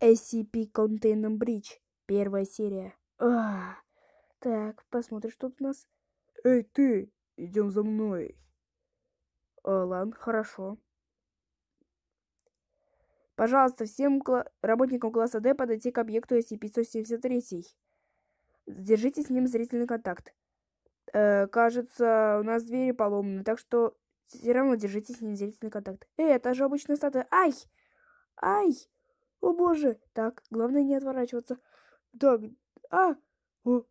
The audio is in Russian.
SCP Containment Bridge. Первая серия. А, так, посмотрим, что тут у нас. Эй, ты, идем за мной. О, э, ладно, хорошо. Пожалуйста, всем кла работникам класса D подойти к объекту SCP-173. Держите с ним зрительный контакт. Э, кажется, у нас двери поломаны, так что все равно держите с ним зрительный контакт. Эй, это же обычная статуя. Ай! Ай! О боже! Так, главное не отворачиваться. Так, а! О,